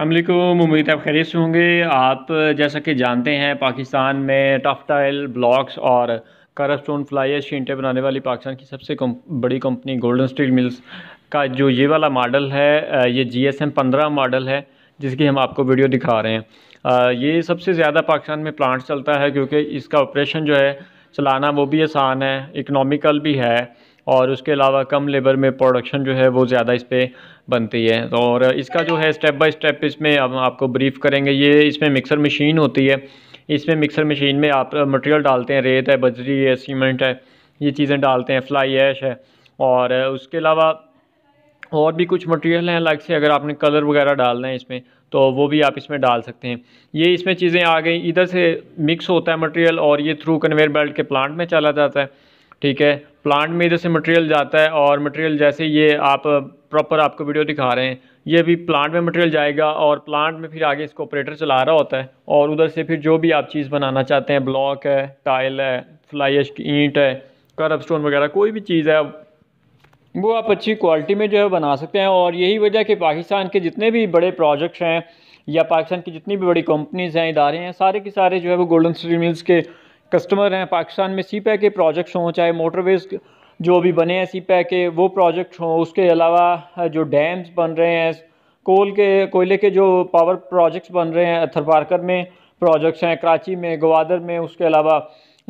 अल्लाम उम्मीद आप खैरियत से होंगे आप जैसा कि जानते हैं पाकिस्तान में टफटाइल ब्लॉक्स और करपस्टोन फ्लाइस शीटें बनाने वाली पाकिस्तान की सबसे कम, बड़ी कंपनी गोल्डन स्टील मिल्स का जो ये वाला मॉडल है ये जी एस एम पंद्रह मॉडल है जिसकी हम आपको वीडियो दिखा रहे हैं ये सबसे ज़्यादा पाकिस्तान में प्लांट चलता है क्योंकि इसका ऑपरेशन जो है चलाना वो भी आसान है इकनॉमिकल भी है और उसके अलावा कम लेबर में प्रोडक्शन जो है वो ज़्यादा इस पर बनती है और इसका जो है स्टेप बाय स्टेप इसमें हम आपको ब्रीफ करेंगे ये इसमें मिक्सर मशीन होती है इसमें मिक्सर मशीन में आप मटेरियल डालते हैं रेत है बजरी है सीमेंट है ये चीज़ें डालते हैं फ्लाई ऐश है और उसके अलावा और भी कुछ मटेरियल हैं अलग से अगर आपने कलर वगैरह डालना है इसमें तो वो भी आप इसमें डाल सकते हैं ये इसमें चीज़ें आ गई इधर से मिक्स होता है मटेरियल और ये थ्रू कन्वेयर बेल्ट के प्लांट में चला जाता है ठीक है प्लांट में इधर से मटेरियल जाता है और मटेरियल जैसे ये आप प्रॉपर आपको वीडियो दिखा रहे हैं ये भी प्लांट में मटेरियल जाएगा और प्लांट में फिर आगे इसको ऑपरेटर चला रहा होता है और उधर से फिर जो भी आप चीज़ बनाना चाहते हैं ब्लॉक है टाइल है फ्लाई ईंट है कर्ब स्टोन वगैरह कोई भी चीज़ है वो आप अच्छी क्वालिटी में जो है बना सकते हैं और यही वजह कि पाकिस्तान के जितने भी बड़े प्रोजेक्ट्स हैं या पाकिस्तान की जितनी भी बड़ी कंपनीज़ हैं इदारे हैं सारे के सारे जो है वो गोल्डन स्टील मिल्स के कस्टमर हैं पाकिस्तान में सी के प्रोजेक्ट्स हों चाहे मोटरवेज जो अभी बने हैं सी के वो प्रोजेक्ट हों उसके अलावा जो डैम्स बन रहे हैं कोल के कोयले के जो पावर प्रोजेक्ट्स बन रहे हैं अथर पार्कर में प्रोजेक्ट्स हैं कराची में गवादर में उसके अलावा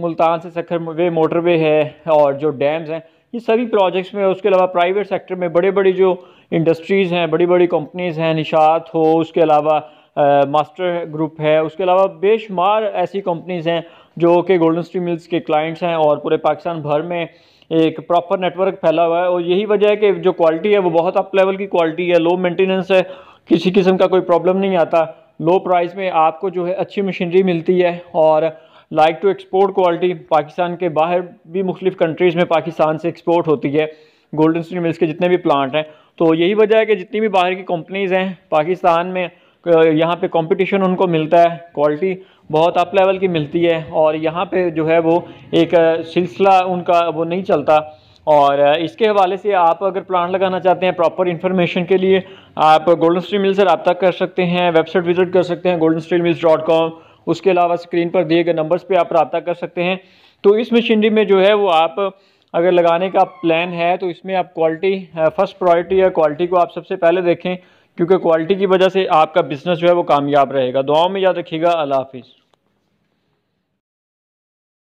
मुल्तान से सखर वे मोटरवे है और जो डैम्स हैं ये सभी प्रोजेक्ट्स में उसके अलावा प्राइवेट सेक्टर में बड़े बड़े जो इंडस्ट्रीज़ हैं बड़ी बड़ी कंपनीज़ हैं निशात हो उसके अलावा मास्टर ग्रुप है उसके अलावा बेशुमार ऐसी कंपनीज़ हैं जो कि गोल्डन स्ट्री मिल्स के क्लाइंट्स हैं और पूरे पाकिस्तान भर में एक प्रॉपर नेटवर्क फैला हुआ है और यही वजह है कि जो क्वालिटी है वो बहुत अप लेवल की क्वालिटी है लो मेंटेनेंस है किसी किस्म का कोई प्रॉब्लम नहीं आता लो प्राइस में आपको जो है अच्छी मशीनरी मिलती है और like to export quality Pakistan के बाहर भी मुख्तफ कंट्रीज़ में पाकिस्तान से एक्सपोर्ट होती है गोल्डन स्टील मिल्स के जितने भी प्लांट हैं तो यही वजह है कि जितनी भी बाहर की कंपनीज़ हैं पाकिस्तान में यहाँ पे कंपटीशन उनको मिलता है क्वालिटी बहुत अप लेवल की मिलती है और यहाँ पे जो है वो एक सिलसिला उनका वो नहीं चलता और इसके हवाले से आप अगर प्लान लगाना चाहते हैं प्रॉपर इन्फॉर्मेशन के लिए आप गोल्डन स्टील मिल से रबता कर सकते हैं वेबसाइट विज़िट कर सकते हैं golden steel mills dot com उसके अलावा स्क्रीन पर दिए गए नंबर्स पे आप रबता कर सकते हैं तो इस मशीनरी में जो है वो आप अगर लगाने का प्लान है तो इसमें आप क्वालिटी फर्स्ट प्रायोरिटी है क्वालिटी को आप सबसे पहले देखें क्योंकि क्वालिटी की वजह से आपका बिज़नेस जो है वो कामयाब रहेगा दुआओं में याद रखिएगा अल्लाह हाफिज़